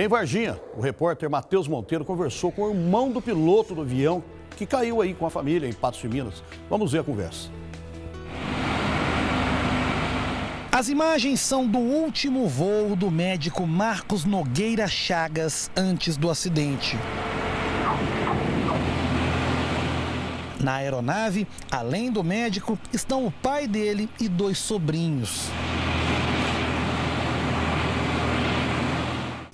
Em Varginha, o repórter Matheus Monteiro conversou com o irmão do piloto do avião que caiu aí com a família em Patos de Minas. Vamos ver a conversa. As imagens são do último voo do médico Marcos Nogueira Chagas antes do acidente. Na aeronave, além do médico, estão o pai dele e dois sobrinhos.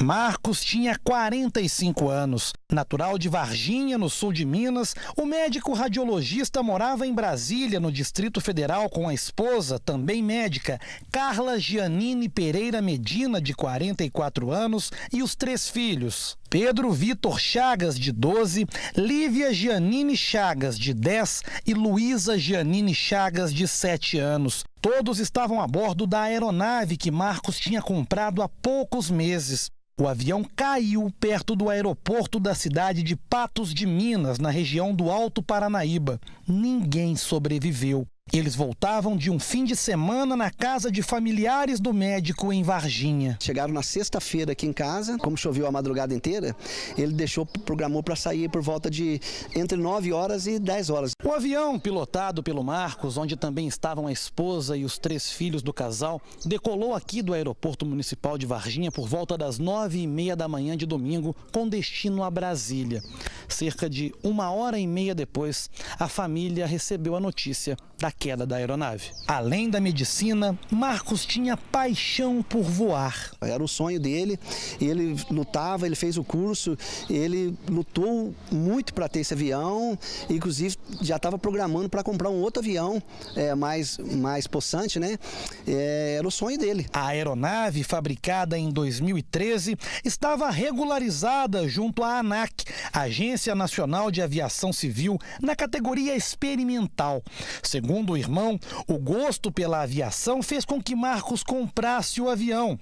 Marcos tinha 45 anos Natural de Varginha, no sul de Minas, o médico radiologista morava em Brasília, no Distrito Federal, com a esposa, também médica, Carla Gianine Pereira Medina, de 44 anos, e os três filhos. Pedro Vitor Chagas, de 12, Lívia Gianine Chagas, de 10 e Luísa Gianine Chagas, de 7 anos. Todos estavam a bordo da aeronave que Marcos tinha comprado há poucos meses. O avião caiu perto do aeroporto da cidade de Patos de Minas, na região do Alto Paranaíba. Ninguém sobreviveu. Eles voltavam de um fim de semana na casa de familiares do médico em Varginha. Chegaram na sexta-feira aqui em casa, como choveu a madrugada inteira, ele deixou, programou para sair por volta de entre 9 horas e 10 horas. O avião, pilotado pelo Marcos, onde também estavam a esposa e os três filhos do casal, decolou aqui do aeroporto municipal de Varginha por volta das 9 e meia da manhã de domingo, com destino a Brasília. Cerca de uma hora e meia depois, a família recebeu a notícia da queda da aeronave. Além da medicina, Marcos tinha paixão por voar. Era o sonho dele, ele lutava, ele fez o curso, ele lutou muito para ter esse avião, inclusive já estava programando para comprar um outro avião é, mais, mais possante, né? É, era o sonho dele. A aeronave, fabricada em 2013, estava regularizada junto à ANAC, Agência Nacional de Aviação Civil, na categoria experimental. Segundo do irmão, o gosto pela aviação fez com que Marcos comprasse o avião,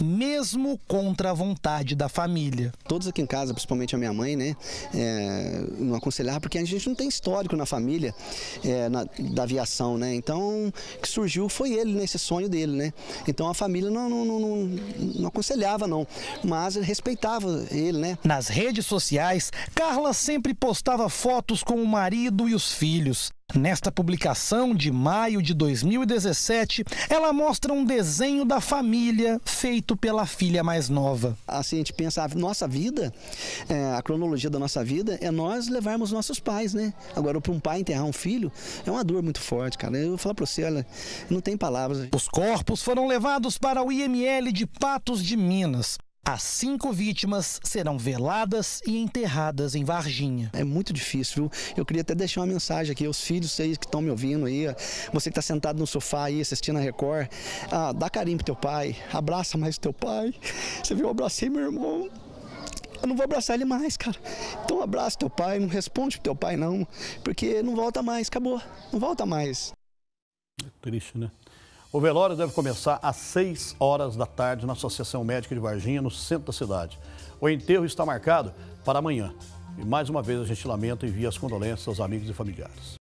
mesmo contra a vontade da família. Todos aqui em casa, principalmente a minha mãe, né, é, não aconselhar porque a gente não tem histórico na família é, na, da aviação, né? Então, o que surgiu foi ele, nesse né, sonho dele, né? Então a família não, não, não, não aconselhava não, mas respeitava ele, né? Nas redes sociais, Carla sempre postava fotos com o marido e os filhos. Nesta publicação de maio de 2017, ela mostra um desenho da família feito pela filha mais nova. Assim, a gente pensa, a nossa vida, é, a cronologia da nossa vida é nós levarmos nossos pais, né? Agora, para um pai enterrar um filho, é uma dor muito forte, cara. Eu vou falar para você, olha, não tem palavras. Os corpos foram levados para o IML de Patos de Minas. As cinco vítimas serão veladas e enterradas em Varginha. É muito difícil, viu? Eu queria até deixar uma mensagem aqui aos filhos vocês que estão me ouvindo aí, você que está sentado no sofá aí assistindo a Record, ah, dá carinho pro teu pai, abraça mais o teu pai. Você viu, eu abracei meu irmão. Eu não vou abraçar ele mais, cara. Então abraça teu pai, não responde pro teu pai não, porque não volta mais, acabou, não volta mais. É triste, né? O velório deve começar às 6 horas da tarde na Associação Médica de Varginha, no centro da cidade. O enterro está marcado para amanhã. E mais uma vez a gente lamenta e envia as condolências aos amigos e familiares.